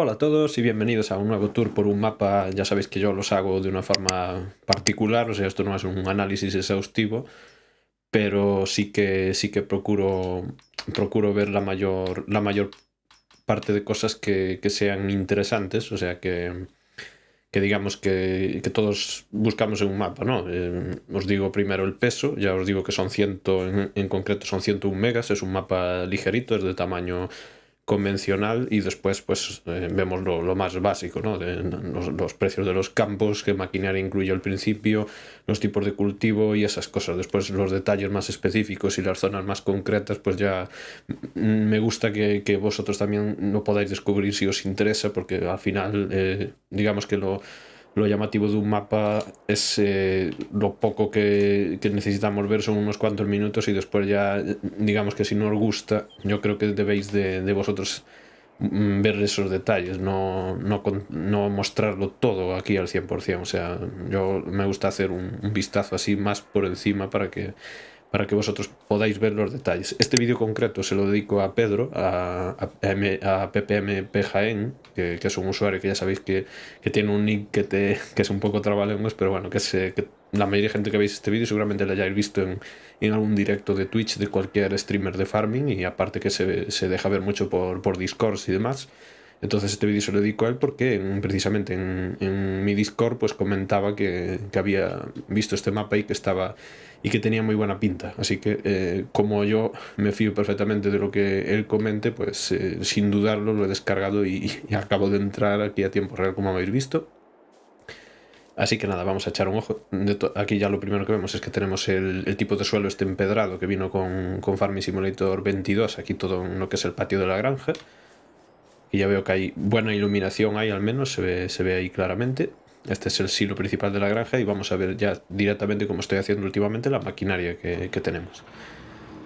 Hola a todos y bienvenidos a un nuevo tour por un mapa. Ya sabéis que yo los hago de una forma particular, o sea, esto no es un análisis exhaustivo, pero sí que sí que procuro procuro ver la mayor la mayor parte de cosas que, sean interesantes, o sea que, que digamos que, todos buscamos en un mapa, ¿no? Eh, os digo primero el peso, ya os digo que son 100, en, en concreto son 101 megas, es un mapa ligerito, es de tamaño convencional y después pues eh, vemos lo, más básico, ¿no? los, precios de los campos, qué maquinaria incluye al principio, los tipos de cultivo y esas cosas. Después los detalles más específicos y las zonas más concretas, pues ya me gusta que, vosotros también lo podáis descubrir si os interesa, porque al final eh, digamos que lo lo llamativo de un mapa es eh, lo poco que, necesitamos ver, son unos cuantos minutos y después ya, digamos que si no os gusta, yo creo que debéis de, vosotros mm, ver esos detalles, no, no, mostrarlo todo aquí al 100%. O sea, yo me gusta hacer un vistazo así más por encima para que para que vosotros podáis ver los detalles. Este vídeo concreto se lo dedico a Pedro, a, ppmpjn, que, es un usuario que ya sabéis que, tiene un nick que, es un poco trabalengues, pero bueno, que, se, la mayoría de gente que veis este vídeo seguramente lo hayáis visto en, algún directo de Twitch de cualquier streamer de farming y aparte que se, deja ver mucho por, por Discord y demás. Entonces este vídeo se lo dedico a él porque mm, precisamente en, mi Discord pues comentaba que, había visto este mapa y que estaba y que tenía muy buena pinta. Así que eh, como yo me fío perfectamente de lo que él comente, pues eh, sin dudarlo lo he descargado y, acabo de entrar aquí a tiempo real como habéis visto. Así que nada, vamos a echar un ojo. Aquí ya lo primero que vemos es que tenemos el, tipo de suelo este empedrado que vino con, con Farming Simulator 22, aquí todo lo que es el patio de la granja y ya veo que hay buena iluminación ahí al menos, se ve, ahí claramente. Este es el silo principal de la granja y vamos a ver ya directamente como estoy haciendo últimamente la maquinaria que, tenemos.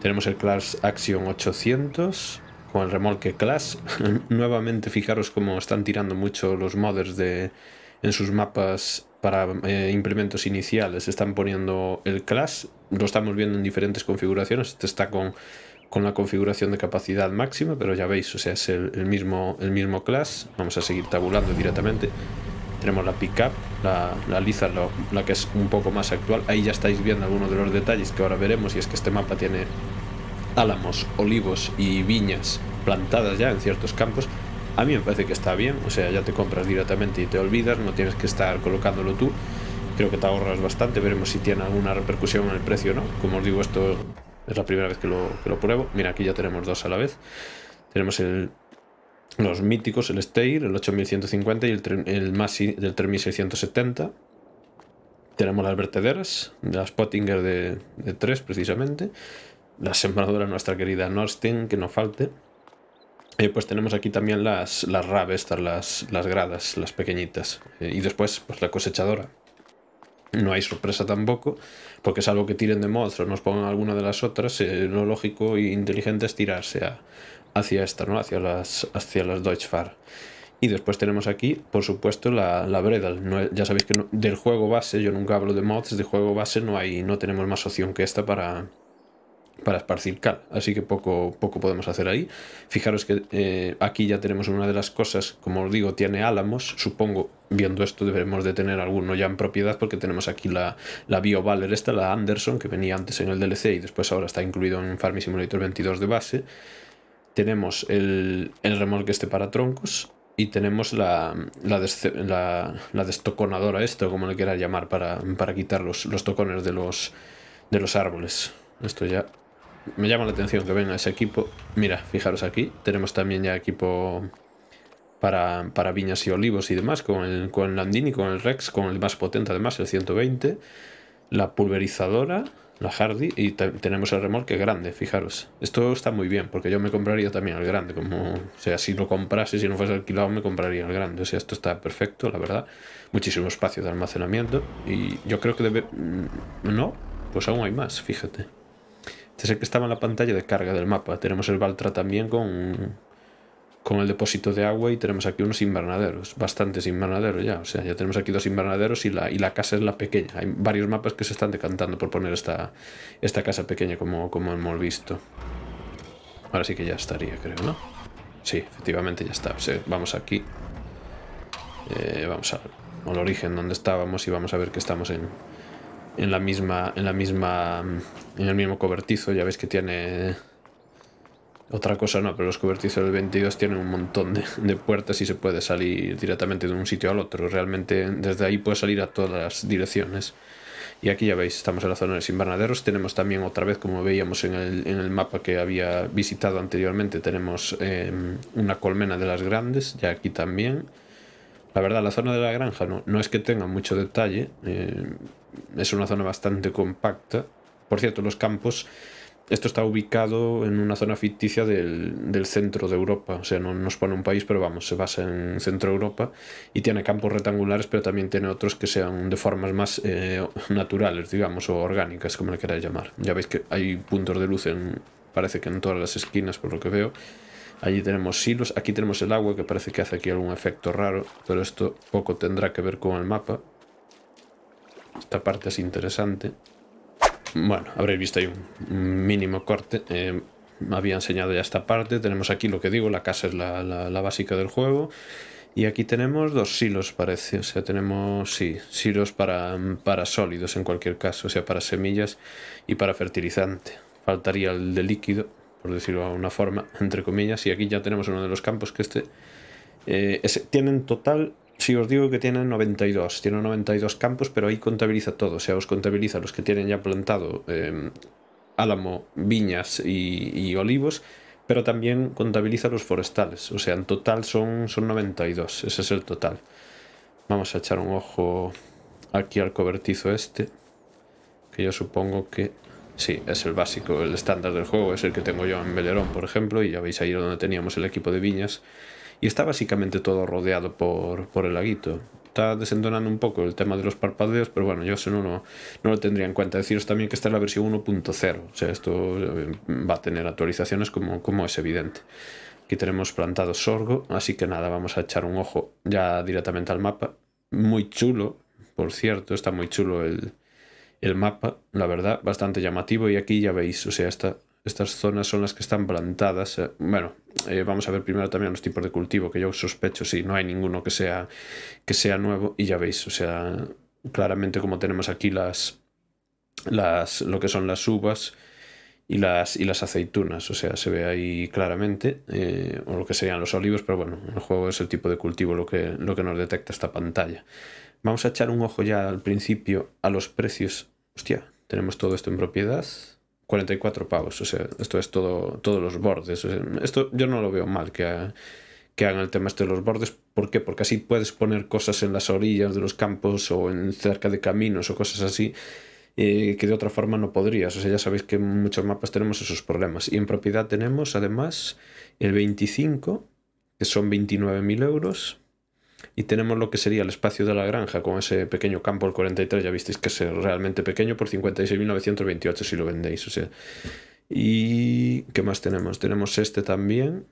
Tenemos el Class Action 800 con el remolque Class. Nuevamente fijaros cómo están tirando mucho los modders de, en sus mapas para eh, implementos iniciales. Están poniendo el Class, lo estamos viendo en diferentes configuraciones. Este está con con la configuración de capacidad máxima, pero ya veis, o sea, es el, mismo, el mismo class. Vamos a seguir tabulando directamente. Tenemos la pick-up, la liza, la, la, que es un poco más actual. Ahí ya estáis viendo algunos de los detalles que ahora veremos, y es que este mapa tiene álamos, olivos y viñas plantadas ya en ciertos campos. A mí me parece que está bien, o sea, ya te compras directamente y te olvidas, no tienes que estar colocándolo tú. Creo que te ahorras bastante, veremos si tiene alguna repercusión en el precio no. Como os digo, esto es la primera vez que lo, pruebo. Mira, aquí ya tenemos dos a la vez. Tenemos los míticos, el Steyr, el 8150 y el, el Masi del 3670. Tenemos las vertederas, las Pottinger de, de 3 precisamente. La sembradora, nuestra querida Norstein, que no falte. Eh, pues tenemos aquí también las, las estas, las, las gradas, las pequeñitas. Eh, y después, pues la cosechadora, no hay sorpresa tampoco, porque salvo que tiren de mods o nos pongan alguna de las otras, eh, lo lógico e inteligente es tirarse hacia esta, ¿no? hacia las, hacia las Deutsche Y después tenemos aquí, por supuesto, la, la ya sabéis que del juego base, yo nunca hablo de mods, de juego base no hay, no tenemos más opción que esta para, para esparcir cal, así que poco, poco podemos hacer ahí. Fijaros que eh, aquí ya tenemos una de las cosas, como os digo, tiene álamos, supongo, viendo esto deberemos de tener alguno ya en propiedad porque tenemos aquí la, Bio BioValer, esta, la Anderson, que venía antes en el DLC y después ahora está incluido en Farming Simulator 22 de base. Tenemos el, el remolque este para troncos, y tenemos la, la, la, destoconadora, esto, como le quieras llamar, para, quitar los, los tocones de los, de los árboles. Esto ya me llama la atención que venga ese equipo. Mira, fijaros aquí, tenemos también ya equipo para, para viñas y olivos y demás, con el, con Landini, con el Rex, con el más potente además, el 120, la pulverizadora, la Hardy, y tenemos el remolque grande, fijaros. Esto está muy bien, porque yo me compraría también el grande, como, o sea, si lo comprase, si no fuese alquilado, me compraría el grande. O sea, esto está perfecto, la verdad. Muchísimo espacio de almacenamiento, y yo creo que debe... Mm, no, pues aún hay más, fíjate. Este es el que estaba en la pantalla de carga del mapa. Tenemos el Valtra también con, con el depósito de agua y tenemos aquí unos invernaderos, bastantes invernaderos ya. O sea, ya tenemos aquí dos invernaderos y la, y la casa es la pequeña. Hay varios mapas que se están decantando por poner esta, esta casa pequeña como, como hemos visto. Ahora sí que ya estaría, creo, ¿no? Sí, efectivamente ya está. vamos aquí. Eh, vamos al, al origen donde estábamos y vamos a ver que estamos en, en la misma en la misma en el mismo cobertizo ya veis que tiene otra cosa no pero los cobertizos del 22 tienen un montón de, puertas y se puede salir directamente de un sitio al otro realmente desde ahí puede salir a todas las direcciones y aquí ya veis estamos en la zona de los invernaderos tenemos también otra vez como veíamos en el, en el mapa que había visitado anteriormente tenemos eh, una colmena de las grandes ya aquí también la verdad, la zona de la granja no, no es que tenga mucho detalle. Eh, es una zona bastante compacta. Por cierto, los campos... Esto está ubicado en una zona ficticia del, del centro de Europa. O sea, no nos pone un país, pero vamos, se basa en centro Europa. Y tiene campos rectangulares, pero también tiene otros que sean de formas más eh, naturales, digamos, o orgánicas, como le queráis llamar. Ya veis que hay puntos de luz en... Parece que en todas las esquinas, por lo que veo. Allí tenemos silos. Aquí tenemos el agua, que parece que hace aquí algún efecto raro. Pero esto poco tendrá que ver con el mapa. Esta parte es interesante. Bueno, habréis visto ahí un mínimo corte. Eh, me había enseñado ya esta parte. Tenemos aquí lo que digo, la casa es la, básica del juego. Y aquí tenemos dos silos, parece. O sea, tenemos, sí, silos para, para sólidos en cualquier caso. O sea, para semillas y para fertilizante. Faltaría el de líquido por decirlo de una forma, entre comillas, y aquí ya tenemos uno de los campos que este... Eh, tienen total, si os digo que tienen 92, tienen 92 campos, pero ahí contabiliza todo, o sea, os contabiliza los que tienen ya plantado em, álamo, viñas y, olivos, pero también contabiliza los forestales, o sea, en total son, son 92, ese es el total. Vamos a echar un ojo aquí al cobertizo este, que yo supongo que Sí, es el básico, el estándar del juego, es el que tengo yo en Belerón, por ejemplo, y ya veis ahí donde teníamos el equipo de viñas. Y está básicamente todo rodeado por, el laguito. Está desentonando un poco el tema de los parpadeos, pero bueno, yo eso no, no, lo tendría en cuenta. Deciros también que esta es la versión 1.0, o sea, esto eh, va a tener actualizaciones como, como es evidente. Aquí tenemos plantado sorgo, así que nada, vamos a echar un ojo ya directamente al mapa. Muy chulo, por cierto, está muy chulo el, el mapa, la verdad, bastante llamativo. Y aquí ya veis, o sea, estas zonas son las que están plantadas. Eh, bueno, eh, vamos a ver primero también los tipos de cultivo, que yo sospecho si no hay ninguno que sea, que sea nuevo. Y ya veis, o sea, claramente como tenemos aquí las, las lo que son las uvas y las, y las aceitunas, o sea, se ve ahí claramente, eh, o lo que serían los olivos, pero bueno, el juego es el tipo de cultivo lo que, lo que nos detecta esta pantalla. Vamos a echar un ojo ya al principio a los precios Hostia, tenemos todo esto en propiedad. 44 pavos, o sea, esto es todo, todos los bordes. esto yo no lo veo mal que, hagan el tema este de los bordes. ¿Por qué? Porque así puedes poner cosas en las orillas de los campos o en cerca de caminos o cosas así eh, que de otra forma no podrías. O sea, ya sabéis que en muchos mapas tenemos esos problemas. Y en propiedad tenemos además el 25, que son 29.000 euros y tenemos lo que sería el espacio de la granja con ese pequeño campo, el 43, ya visteis que es realmente pequeño, por 56.928 si lo vendéis. O sea. ¿Y qué más tenemos? Tenemos este también,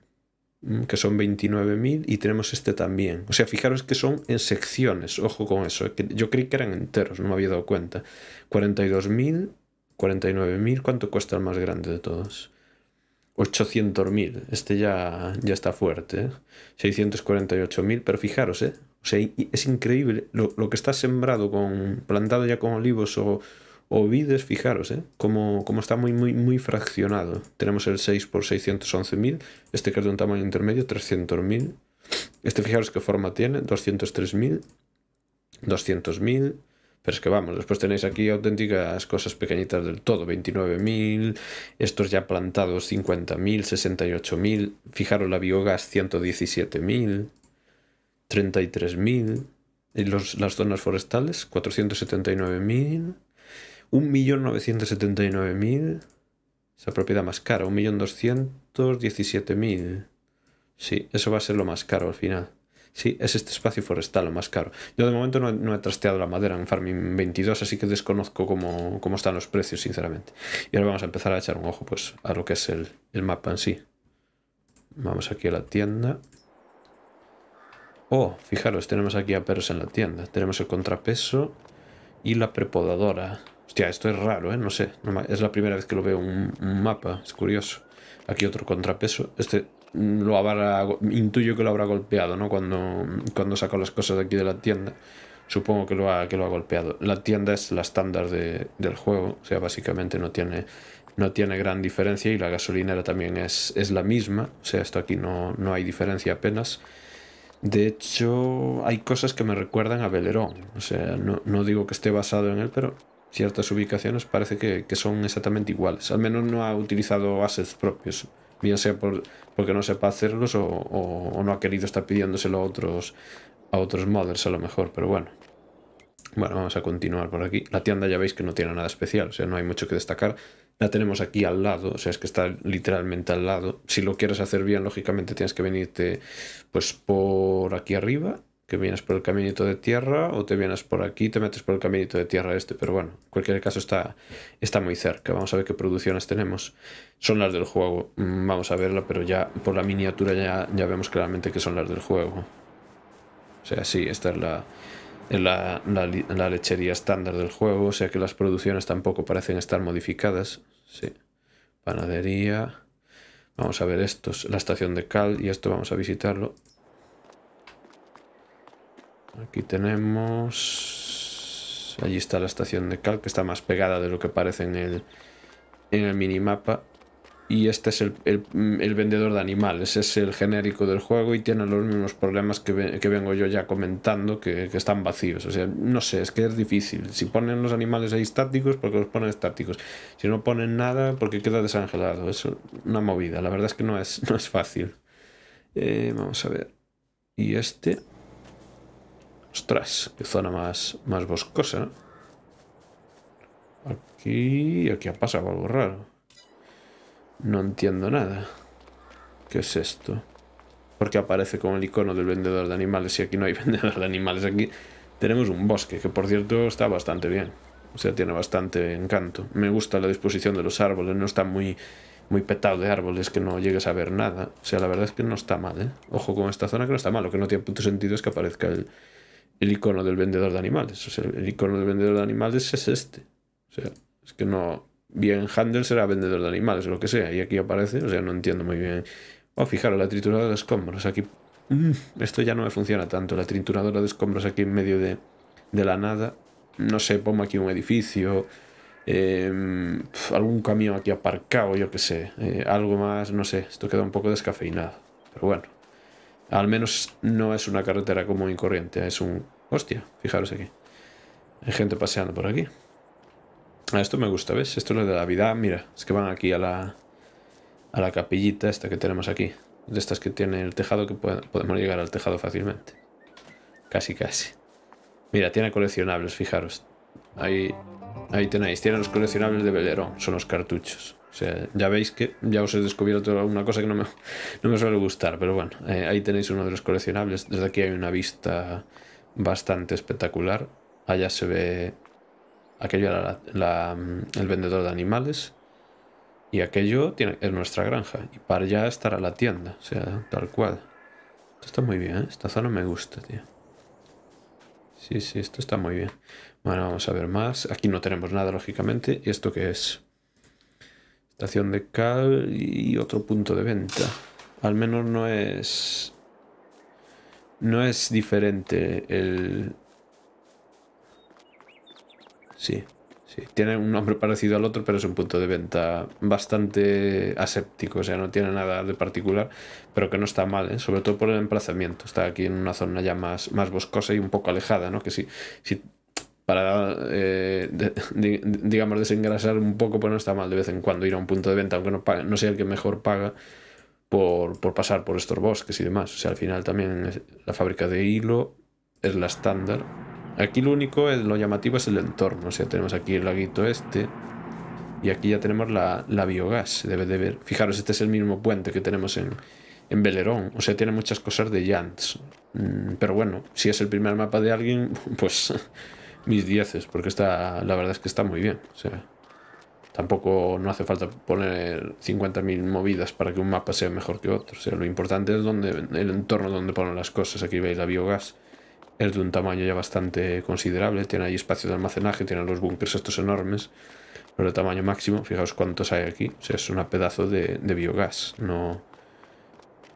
mm, que son 29.000, y tenemos este también. O sea, fijaros que son en secciones, ojo con eso. yo creí que eran enteros, no me había dado cuenta. 42.000, 49.000, ¿cuánto cuesta el más grande de todos? 800.000. Este ya, ya está fuerte. 648.000. ¿eh? Pero fijaros, ¿eh? es increíble lo, que está sembrado, con plantado ya con olivos o, vides. Fijaros, ¿eh? Como, como está muy, muy, muy fraccionado. Tenemos el 6 por 611.000. Este que es de un tamaño intermedio, 300.000. Este fijaros qué forma tiene, 203.000. 200.000. Pero es que vamos, después tenéis aquí auténticas cosas pequeñitas del todo, 29.000, estos ya plantados 50.000, 68.000, fijaros la biogás 117.000, 33.000, los, las zonas forestales 479.000, 1.979.000, esa propiedad más cara, 1.217.000. Sí, eso va a ser lo más caro al final. Sí, es este espacio forestal, lo más caro. Yo de momento no he, trasteado la madera en Farming 22, así que desconozco cómo, están los precios, sinceramente. Y ahora vamos a empezar a echar un ojo pues, a lo que es el, mapa en sí. Vamos aquí a la tienda. Oh, fijaros, tenemos aquí a perros en la tienda. Tenemos el contrapeso y la prepodadora. Hostia, esto es raro, ¿eh? No sé. Es la primera vez que lo veo un, un mapa. Es curioso. Aquí otro contrapeso. Este lo habrá, intuyo que lo habrá golpeado, ¿no? Cuando, cuando sacó las cosas de aquí de la tienda. Supongo que lo ha, que lo ha golpeado. La tienda es la estándar de, del juego, o sea, básicamente no tiene, no tiene gran diferencia y la gasolinera también es, es la misma, o sea, esto aquí no, no hay diferencia apenas. De hecho, hay cosas que me recuerdan a Belerón, o sea, no, digo que esté basado en él, pero ciertas ubicaciones parece que, que son exactamente iguales. Al menos no ha utilizado assets propios bien sea por, porque no sepa hacerlos o, no ha querido estar pidiéndoselo a otros, a otros modders a lo mejor, pero bueno. Bueno, vamos a continuar por aquí. La tienda ya veis que no tiene nada especial, o sea, no hay mucho que destacar. La tenemos aquí al lado, o sea, es que está literalmente al lado. Si lo quieres hacer bien, lógicamente tienes que venirte pues por aquí arriba que vienes por el caminito de tierra o te vienes por aquí te metes por el caminito de tierra este. Pero bueno, en cualquier caso está, está muy cerca. Vamos a ver qué producciones tenemos. Son las del juego. Mm, vamos a verla, pero ya por la miniatura ya, ya vemos claramente que son las del juego. O sea, sí, esta es la, la, la lechería estándar del juego. O sea que las producciones tampoco parecen estar modificadas. Sí. Panadería. Vamos a ver estos. La estación de Cal y esto vamos a visitarlo. Aquí tenemos... Allí está la estación de Cal, que está más pegada de lo que parece en el, en el minimapa. Y este es el, vendedor de animales, es el genérico del juego y tiene los mismos problemas que, vengo yo ya comentando, que, están vacíos. O sea, no sé, es que es difícil. Si ponen los animales ahí estáticos, porque los ponen estáticos. Si no ponen nada, porque queda desangelado. Es una movida, la verdad es que no es, no es fácil. Eh, vamos a ver. Y este... Ostras, qué zona más, más boscosa, Aquí... Aquí ha pasado algo raro. No entiendo nada. ¿Qué es esto? Porque aparece con el icono del vendedor de animales y aquí no hay vendedor de animales. Aquí tenemos un bosque, que por cierto está bastante bien. O sea, tiene bastante encanto. Me gusta la disposición de los árboles, no está muy, muy petado de árboles que no llegues a ver nada. O sea, la verdad es que no está mal, ¿eh? Ojo con esta zona que no está mal. Lo que no tiene punto sentido es que aparezca el, el icono del vendedor de animales. O sea, el icono del vendedor de animales es este. O sea, es que no. Bien, Handel será vendedor de animales, lo que sea. Y aquí aparece, o sea, no entiendo muy bien. Oh, fijaros, la trituradora de escombros. Aquí. Mm, esto ya no me funciona tanto. La trituradora de escombros aquí en medio de, de la nada. No sé, pongo aquí un edificio. Em, algún camión aquí aparcado, yo qué sé. Eh, algo más, no sé. Esto queda un poco descafeinado. Pero bueno. Al menos no es una carretera común y corriente, es un... Hostia, fijaros aquí. Hay gente paseando por aquí. a esto me gusta, ¿ves? Esto es lo de la vida. Mira, es que van aquí a la, a la capillita esta que tenemos aquí. De estas que tiene el tejado, que podemos llegar al tejado fácilmente. Casi, casi. Mira, tiene coleccionables, fijaros. Ahí, ahí tenéis, tiene los coleccionables de Belerón, son los cartuchos. O sea, ya veis que ya os he descubierto una cosa que no me, suele gustar, pero bueno, eh, ahí tenéis uno de los coleccionables. Desde aquí hay una vista bastante espectacular. Allá se ve aquello el vendedor de animales y aquello es nuestra granja y para allá estará la tienda, o sea, tal cual. Esto está muy bien, ¿eh? esta zona me gusta, tío. Sí, sí, esto está muy bien. Bueno, vamos a ver más. Aquí no tenemos nada, lógicamente. ¿Y esto qué es? de cal y otro punto de venta. Al menos no es... No es diferente el... Sí, sí. Tiene un nombre parecido al otro, pero es un punto de venta bastante aséptico. O sea, no tiene nada de particular, pero que no está mal, ¿eh? sobre todo por el emplazamiento. Está aquí en una zona ya más, más boscosa y un poco alejada, ¿no? Que sí si para eh, digamos, desengrasar un poco, pues no está mal de vez en cuando ir a un punto de venta, aunque no, no sea el que mejor paga por, pasar por estos bosques y demás. O sea, al final también la fábrica de hilo es la estándar. Aquí lo único, lo llamativo es el entorno. O sea, tenemos aquí el laguito este y aquí ya tenemos la, biogás. Debe de ver. Fijaros, este es el mismo puente que tenemos en, en Belerón. O sea, tiene muchas cosas de Jants. Mm, pero bueno, si es el primer mapa de alguien, pues mis dieces, porque está, la verdad es que está muy bien. tampoco no hace falta poner 50.000 movidas para que un mapa sea mejor que otro. sea, lo importante es donde, el entorno donde ponen las cosas. Aquí veis la biogás. Es de un tamaño ya bastante considerable. Tiene ahí espacio de almacenaje, tiene los bunkers estos enormes. Pero de tamaño máximo, fijaos cuántos hay aquí. O es una pedazo de, biogás. No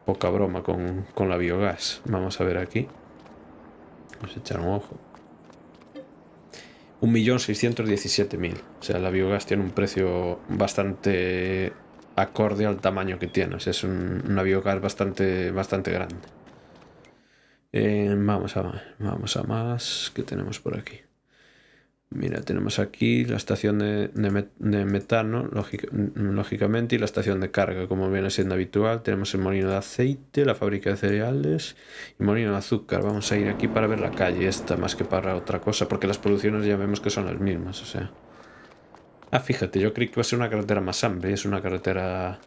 poca broma con, con la biogás. Vamos a ver aquí. Vamos a echar un ojo. 1.617.000. O sea, la biogás tiene un precio bastante acorde al tamaño que tiene. O sea, es un, una biogás bastante, bastante grande. Eh, vamos a vamos a más. ¿Qué tenemos por aquí? Mira, tenemos aquí la estación de, de, metano, lógicamente, y la estación de carga, como viene siendo habitual. Tenemos el molino de aceite, la fábrica de cereales y molino de azúcar. Vamos a ir aquí para ver la calle esta, más que para otra cosa, porque las producciones ya vemos que son las mismas, o sea... Ah, fíjate, yo creí que iba a ser una carretera más amplia, es una carretera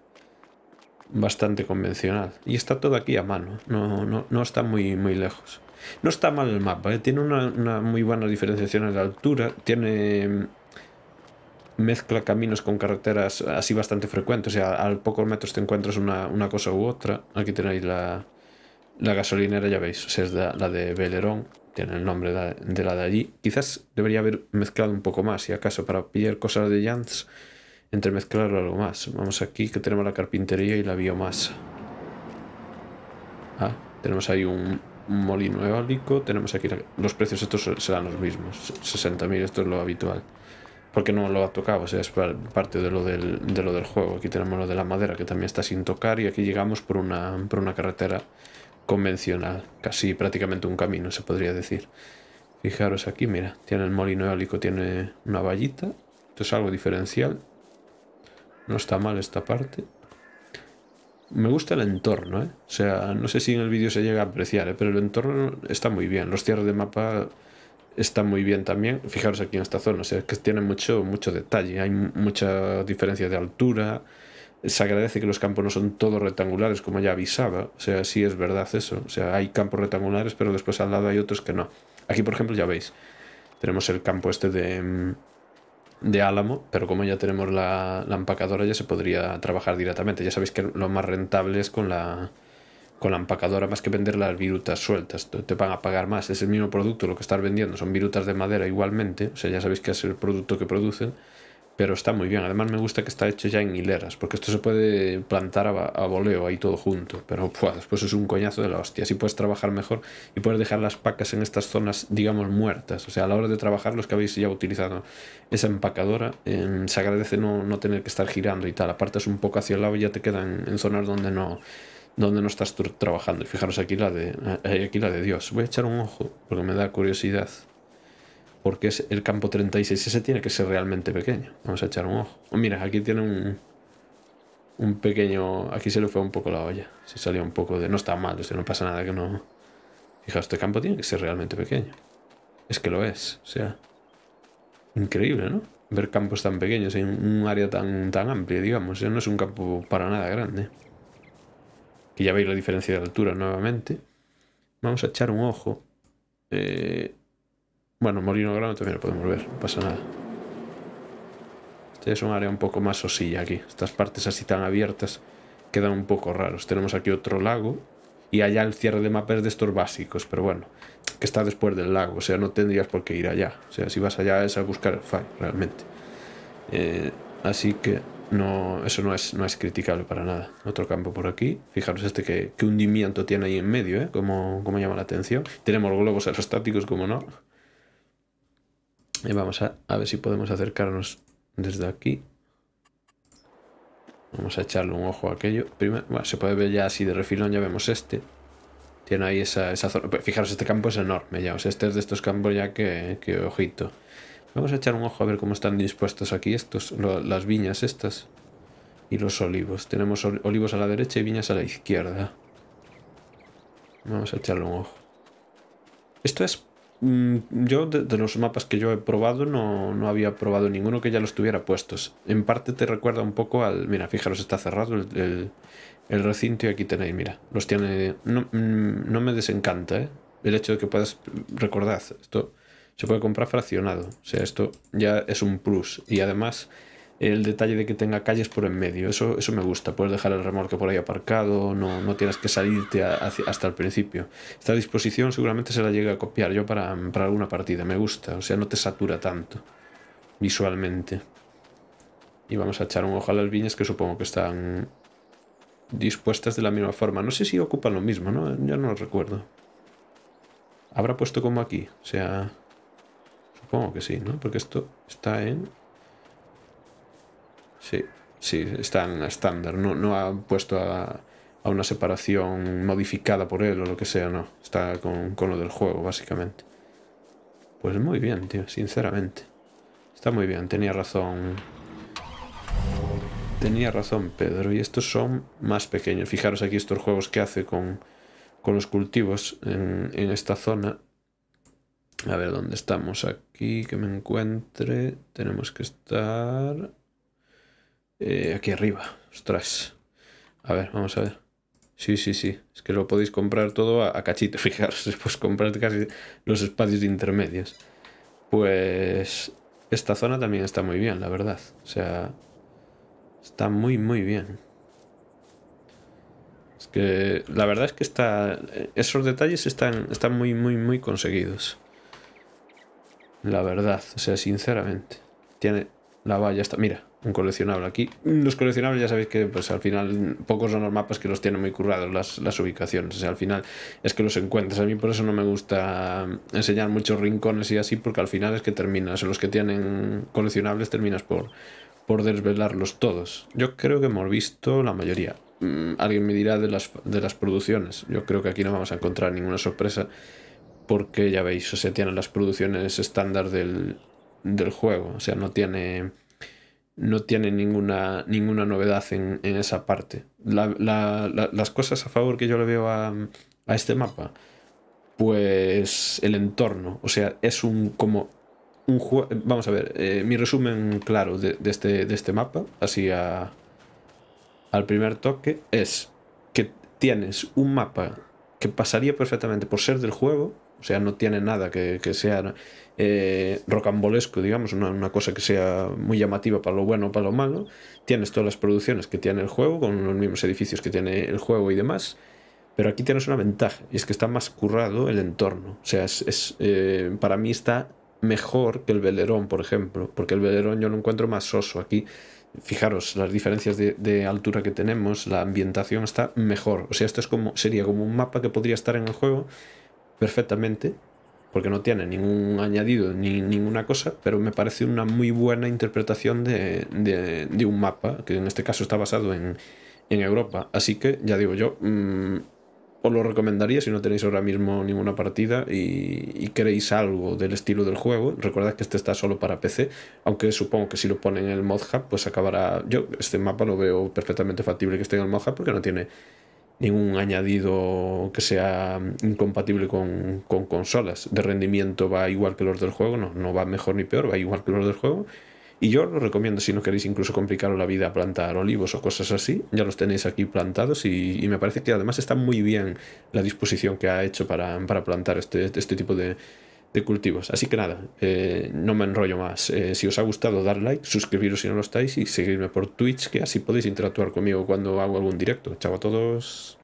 bastante convencional. Y está todo aquí a mano, no, no, no está muy, muy lejos. No está mal el mapa, ¿eh? tiene una, muy buena diferenciación en la altura, tiene mm, mezcla caminos con carreteras así bastante frecuentes, o sea, al pocos metros te encuentras una, cosa u otra. Aquí tenéis la, gasolinera, ya veis, es la, de Belerón, tiene el nombre de, la de allí. Quizás debería haber mezclado un poco más, si acaso, para pillar cosas de Jans, entremezclarlo algo más. Vamos aquí que tenemos la carpintería y la biomasa. Ah, tenemos ahí un, molino eólico, tenemos aquí los precios, estos serán los mismos, 60.000, esto es lo habitual. Porque no lo ha tocado, o sea, es parte de lo, del, de lo del juego. Aquí tenemos lo de la madera, que también está sin tocar, y aquí llegamos por una, por una carretera convencional, casi prácticamente un camino, se podría decir. Fijaros aquí, mira, tiene el molino eólico, tiene una vallita, esto es algo diferencial. No está mal esta parte. Me gusta el entorno, ¿eh? O sea, no sé si en el vídeo se llega a apreciar, ¿eh? pero el entorno está muy bien. Los cierres de mapa están muy bien también. Fijaros aquí en esta zona, o sea, que tiene mucho, mucho detalle. Hay mucha diferencia de altura. Se agradece que los campos no son todos rectangulares, como ya avisaba. O sea, sí es verdad eso. O sea, hay campos rectangulares, pero después al lado hay otros que no. Aquí, por ejemplo, ya veis, tenemos el campo este de mm, de Álamo, pero como ya tenemos la, la, empacadora ya se podría trabajar directamente. Ya sabéis que lo más rentable es con la, con la empacadora más que vender las virutas sueltas. Te van a pagar más. Es el mismo producto lo que estás vendiendo. Son virutas de madera igualmente. O sea, ya sabéis que es el producto que producen. Pero está muy bien. Además me gusta que está hecho ya en hileras, porque esto se puede plantar a, voleo ahí todo junto. Pero pues después es un coñazo de la hostia. Así puedes trabajar mejor y puedes dejar las pacas en estas zonas, digamos, muertas. O sea, a la hora de trabajar los que habéis ya utilizado esa empacadora, em, se agradece no, tener que estar girando y tal. Apartas un poco hacia el lado y ya te quedan en zonas donde no donde no estás trabajando. Y fijaros aquí la de eh, aquí la de Dios. Voy a echar un ojo porque me da curiosidad porque es el campo 36 ese tiene que ser realmente pequeño. Vamos a echar un ojo. Oh, mira, aquí tiene un, un pequeño... Aquí se le fue un poco la olla. Se salió un poco de... No está mal, no pasa nada que no... Fijaos, este campo tiene que ser realmente pequeño. Es que lo es, o sea... Increíble, ¿no? Ver campos tan pequeños en un área tan, tan amplia, digamos. no es un campo para nada grande. Que ya veis la diferencia de altura nuevamente. Vamos a echar un ojo. Eh, bueno, molino grano también lo podemos ver, no pasa nada. Este es un área un poco más osilla aquí. Estas partes así tan abiertas quedan un poco raros. Tenemos aquí otro lago y allá el cierre de mapas de estos básicos, pero bueno, que está después del lago, o sea, no tendrías por qué ir allá. O sea, si vas allá es a buscar el realmente. Eh, así que no, eso no es, no es criticable para nada. Otro campo por aquí. Fijaros este que, hundimiento tiene ahí en medio, ¿eh? Como, como llama la atención. Tenemos globos aerostáticos, como no. Y vamos a, ver si podemos acercarnos desde aquí. Vamos a echarle un ojo a aquello. Primero, bueno, se puede ver ya así de refilón, ya vemos este. Tiene ahí esa, esa zona. Pues, fijaros, este campo es enorme ya. O sea, este es de estos campos ya que, ojito. Vamos a echar un ojo a ver cómo están dispuestos aquí estos, las viñas estas. Y los olivos. Tenemos olivos a la derecha y viñas a la izquierda. Vamos a echarle un ojo. Esto es Mm, yo de, los mapas que yo he probado no, no, había probado ninguno que ya los tuviera puestos. En parte te recuerda un poco al... Mira, fijaros, está cerrado el, recinto y aquí tenéis, mira, los tiene... No, mm, no, me desencanta, ¿eh? El hecho de que puedas... Recordad, esto se puede comprar fraccionado. O sea, esto ya es un plus. Y además el detalle de que tenga calles por en medio. Eso, eso me gusta. Puedes dejar el remolque por ahí aparcado, no, no tienes que salirte hasta el principio. Esta disposición seguramente se la llegue a copiar yo para, para alguna partida. Me gusta, o sea, no te satura tanto visualmente. Y vamos a echar un ojo a las viñas que supongo que están dispuestas de la misma forma. No sé si ocupan lo mismo, ¿no? Ya no lo recuerdo. Habrá puesto como aquí, o sea... Supongo que sí, ¿no? Porque esto está en Sí, sí, están estándar. No, no ha puesto a, una separación modificada por él o lo que sea, no. Está con, lo del juego, básicamente. Pues muy bien, tío, sinceramente. Está muy bien, tenía razón. Tenía razón Pedro. Y estos son más pequeños. Fijaros aquí estos juegos que hace con, con los cultivos en, en, esta zona. A ver, ¿dónde estamos? Aquí que me encuentre. Tenemos que estar... Eh, aquí arriba. Ostras. A ver, vamos a ver. Sí, sí, sí. Es que lo podéis comprar todo a, cachito. Fijaros, pues comprar casi los espacios intermedios. Pues esta zona también está muy bien, la verdad. O sea, está muy, muy bien. Es que la verdad es que está, esos detalles están, están muy, muy, muy conseguidos. La verdad, o sea, sinceramente. Tiene la valla, está, mira, un coleccionable aquí. Los coleccionables ya sabéis que pues al final pocos son los mapas que los tienen muy currados las, ubicaciones. O sea, al final es que los encuentras. A mí por eso no me gusta enseñar muchos rincones y así porque al final es que terminas. Los que tienen coleccionables terminas por, por desvelarlos todos. Yo creo que hemos visto la mayoría. Mm, alguien me dirá de las, de las producciones. Yo creo que aquí no vamos a encontrar ninguna sorpresa porque ya veis, o sea, tienen las producciones estándar del, del juego. O sea, no tiene no tiene ninguna, ninguna novedad en, esa parte. las cosas a favor que yo le veo a, este mapa, pues el entorno, o sea, es un como un juego, vamos a ver, eh, mi resumen claro de, de, este, de este mapa, así al primer toque, es que tienes un mapa que pasaría perfectamente por ser del juego, o sea, no tiene nada que, sea eh, rocambolesco, digamos, una, cosa que sea muy llamativa para lo bueno o para lo malo. Tienes todas las producciones que tiene el juego, con los mismos edificios que tiene el juego y demás. Pero aquí tienes una ventaja, y es que está más currado el entorno. O sea, eh, para mí está mejor que el velerón, por ejemplo, porque el velerón yo lo encuentro más soso aquí fijaros las diferencias de, altura que tenemos, la ambientación está mejor. O sea, esto es como, sería como un mapa que podría estar en el juego, perfectamente, porque no tiene ningún añadido ni ninguna cosa, pero me parece una muy buena interpretación de, un mapa, que en este caso está basado en, Europa. Así que, ya digo yo, mm, os lo recomendaría si no tenéis ahora mismo ninguna partida y, queréis algo del estilo del juego. Recordad que este está solo para PC, aunque supongo que si lo ponen en el mod hub, pues acabará. Yo este mapa lo veo perfectamente factible que esté en el mod hub porque no tiene ningún añadido que sea incompatible con, consolas. De rendimiento va igual que los del juego, no, no va mejor ni peor, va igual que los del juego. Y yo lo recomiendo si no queréis incluso complicaros la vida plantar olivos o cosas así, ya los tenéis aquí plantados y, me parece que además está muy bien la disposición que ha hecho para, para plantar este, este tipo de, de cultivos. Así que nada, eh, no me enrollo más. Eh, si os ha gustado, dar like, suscribiros si no lo estáis y seguirme por Twitch, que así podéis interactuar conmigo cuando hago algún directo. Chao a todos.